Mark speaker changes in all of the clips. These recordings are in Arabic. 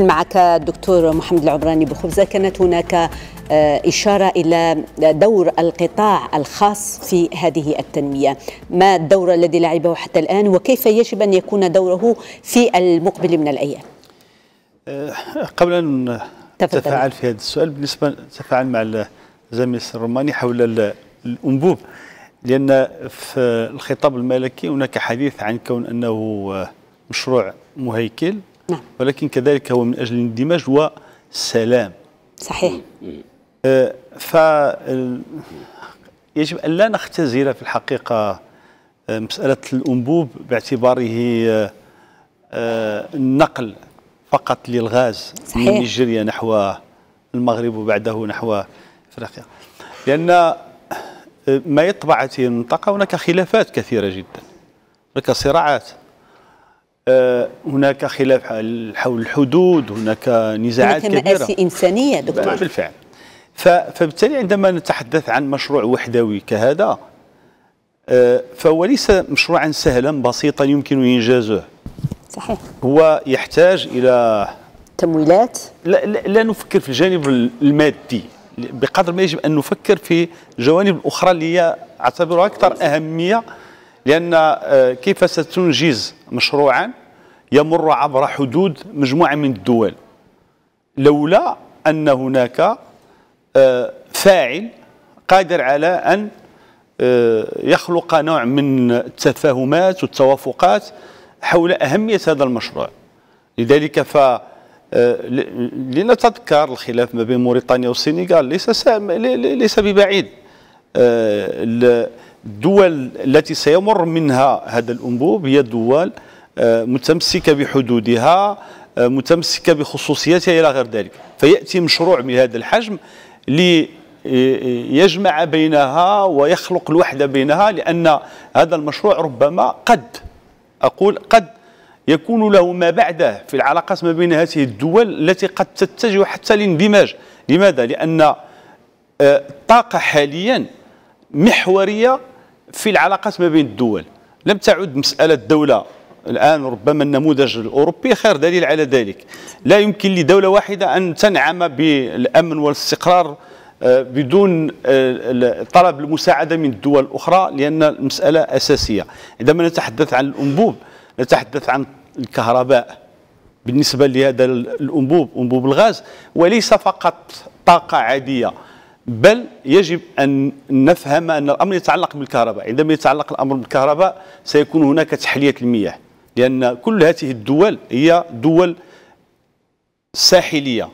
Speaker 1: معك الدكتور محمد العبراني بخبزة كانت هناك آه، إشارة إلى دور القطاع الخاص في هذه التنمية ما الدور الذي لعبه حتى الآن وكيف يجب أن يكون دوره في المقبل من الأيام آه، قبل أن نتفاعل في هذا السؤال بالنسبة نتفاعل مع الزميل الروماني حول الأنبوب لأن في الخطاب الملكي هناك حديث عن كون أنه آه، مشروع مهيكل نعم. ولكن كذلك هو من أجل الاندماج وسلام صحيح آه، ف يجب أن لا نختزل في الحقيقة آه، مسألة الأنبوب باعتباره النقل آه، فقط للغاز صحيح. من نيجيريا نحو المغرب وبعده نحو افريقيا لان ما يطبع هذه المنطقه هناك خلافات كثيره جدا هناك صراعات آه، هناك خلاف حول الحدود هناك نزاعات هناك كبيرة مآسي إنسانية دكتور بالفعل فبالتالي عندما نتحدث عن مشروع وحدوي كهذا آه، فهو ليس مشروعا سهلا بسيطا يمكن إنجازه صحيح هو يحتاج إلى تمويلات لا, لا, لا نفكر في الجانب المادي بقدر ما يجب أن نفكر في الجوانب الأخرى اللي أعتبرها أكثر أهمية لأن آه، كيف ستنجز مشروعا يمر عبر حدود مجموعة من الدول لولا أن هناك آه، فاعل قادر على أن آه، يخلق نوع من التفاهمات والتوافقات حول أهمية هذا المشروع لذلك ف آه، لنتذكر الخلاف ما بين موريتانيا والسنغال ليس سام... ليس ببعيد الدول التي سيمر منها هذا الأنبوب هي دول متمسكة بحدودها آه، متمسكة بخصوصيتها إلى غير ذلك فيأتي مشروع من هذا الحجم ليجمع بينها ويخلق الوحدة بينها لأن هذا المشروع ربما قد أقول قد يكون له ما بعده في العلاقات ما بين هذه الدول التي قد تتجه حتى للاندماج لماذا؟ لأن الطاقة آه، حاليا محورية في العلاقات ما بين الدول لم تعد مسألة دولة الآن ربما النموذج الأوروبي خير دليل على ذلك لا يمكن لدولة واحدة أن تنعم بالأمن والاستقرار آه، بدون آه، طلب المساعدة من الدول الأخرى لأن المسألة أساسية عندما نتحدث عن الأنبوب نتحدث عن الكهرباء بالنسبة لهذا الأنبوب أنبوب الغاز وليس فقط طاقة عادية بل يجب أن نفهم أن الأمر يتعلق بالكهرباء عندما يتعلق الأمر بالكهرباء سيكون هناك تحلية المياه لأن كل هذه الدول هي دول ساحلية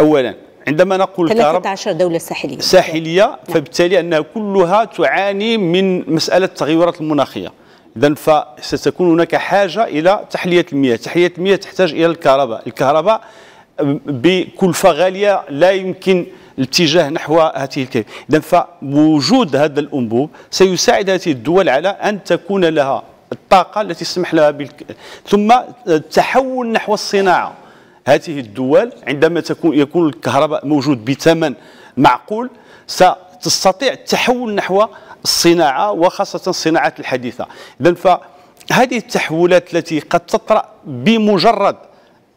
Speaker 1: أولا عندما نقول 13 دولة ساحلية ساحلية نعم. فبالتالي أنها كلها تعاني من مسألة التغيرات المناخية إذا فستكون هناك حاجة إلى تحلية المياه تحلية المياه تحتاج إلى الكهرباء الكهرباء بكلفة غالية لا يمكن الاتجاه نحو هذه الكهرباء إذا فوجود هذا الأنبوب سيساعد هذه الدول على أن تكون لها الطاقه التي تسمح لها بالك... ثم التحول آه، نحو الصناعه هذه الدول عندما تكون يكون الكهرباء موجود بثمن معقول ستستطيع التحول نحو الصناعه وخاصه الصناعات الحديثه اذا فهذه التحولات التي قد تطرا بمجرد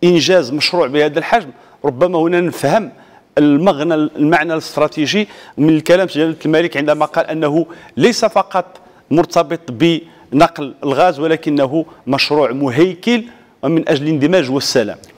Speaker 1: انجاز مشروع بهذا الحجم ربما هنا نفهم المغنى المعنى الاستراتيجي من الكلام جلاله الملك عندما قال انه ليس فقط مرتبط ب نقل الغاز ولكنه مشروع مهيكل ومن أجل الاندماج والسلام